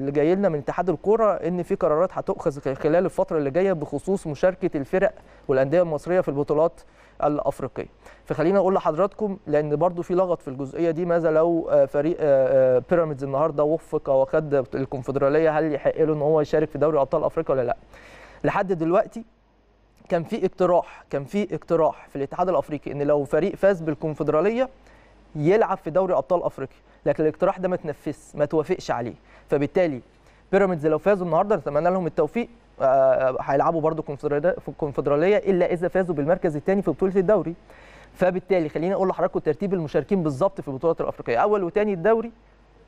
اللي جاي لنا من اتحاد الكوره ان في قرارات هتؤخذ خلال الفتره اللي جايه بخصوص مشاركه الفرق والانديه المصريه في البطولات الافريقيه فخلينا اقول لحضراتكم لان برضو في لغط في الجزئيه دي ماذا لو آه، فريق آه، آه، بيراميدز النهارده وفق وخد الكونفدراليه هل يحق له ان هو يشارك في دوري ابطال افريقيا ولا لا لحد دلوقتي كان في اقتراح كان في اقتراح في الاتحاد الافريقي ان لو فريق فاز بالكونفدراليه يلعب في دوري ابطال افريقيا لكن الاقتراح ده ما تنفذش ما توافقش عليه فبالتالي بيراميدز لو فازوا النهارده نتمنى لهم التوفيق آه، آه، هيلعبوا برضو الكونفدراليه الا اذا فازوا بالمركز الثاني في بطوله الدوري فبالتالي خليني اقول لحضراتكم ترتيب المشاركين بالظبط في البطولات الافريقيه اول وثاني الدوري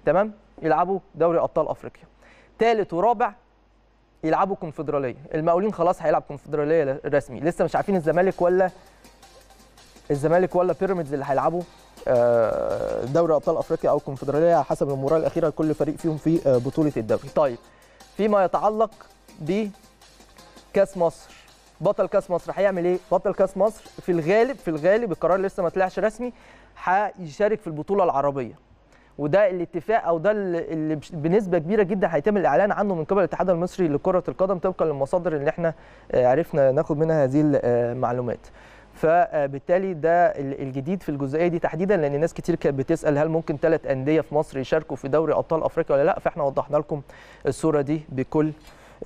تمام يلعبوا دوري ابطال افريقيا ثالث ورابع يلعبوا كونفدراليه المقاولين خلاص هيلعب كونفدراليه رسمي لسه مش عارفين الزمالك ولا الزمالك ولا بيراميدز اللي هيلعبوا آه، دوري ابطال افريقيا او الكونفدراليه حسب المباراه الاخيره لكل فريق فيهم في آه، بطوله الدوري طيب فيما يتعلق بكاس مصر بطل كاس مصر هيعمل ايه بطل كاس مصر في الغالب في الغالب القرار لسه ما طلعش رسمي هيشارك في البطوله العربيه وده الاتفاق او ده اللي بنسبه كبيره جدا هيتم الاعلان عنه من قبل الاتحاد المصري لكره القدم طبقا للمصادر اللي احنا آه، عرفنا ناخد منها هذه المعلومات فبالتالي ده الجديد في الجزئيه دي تحديدا لان ناس كتير كانت بتسال هل ممكن ثلاث انديه في مصر يشاركوا في دوري ابطال افريقيا ولا لا فاحنا وضحنا لكم الصوره دي بكل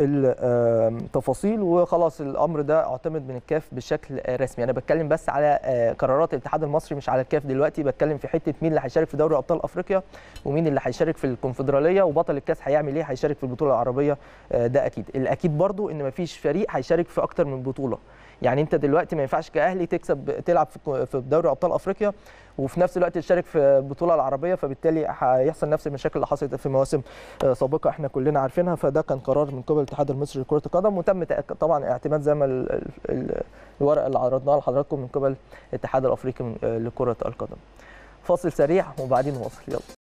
التفاصيل وخلاص الامر ده اعتمد من الكاف بشكل رسمي انا بتكلم بس على آه، قرارات الاتحاد المصري مش على الكاف دلوقتي بتكلم في حته مين اللي هيشارك في دوري ابطال افريقيا ومين اللي هيشارك في الكونفدراليه وبطل الكاس هيعمل ايه هيشارك في البطوله العربيه آه، ده اكيد الاكيد برضو ان مفيش فريق هيشارك في اكتر من بطوله يعني انت دلوقتي ما ينفعش كاهلي تكسب تلعب في دوري ابطال افريقيا وفي نفس الوقت تشارك في البطوله العربيه فبالتالي هيحصل نفس المشاكل اللي حصلت في مواسم آه، سابقه احنا كلنا عارفينها فده كان قرار من قبل الاتحاد المصري لكره القدم وتم طبعا اعتماد زي ما الورق اللي عرضناها لحضراتكم من قبل الاتحاد الافريقي آه، لكره القدم فاصل سريع وبعدين نواصل يلا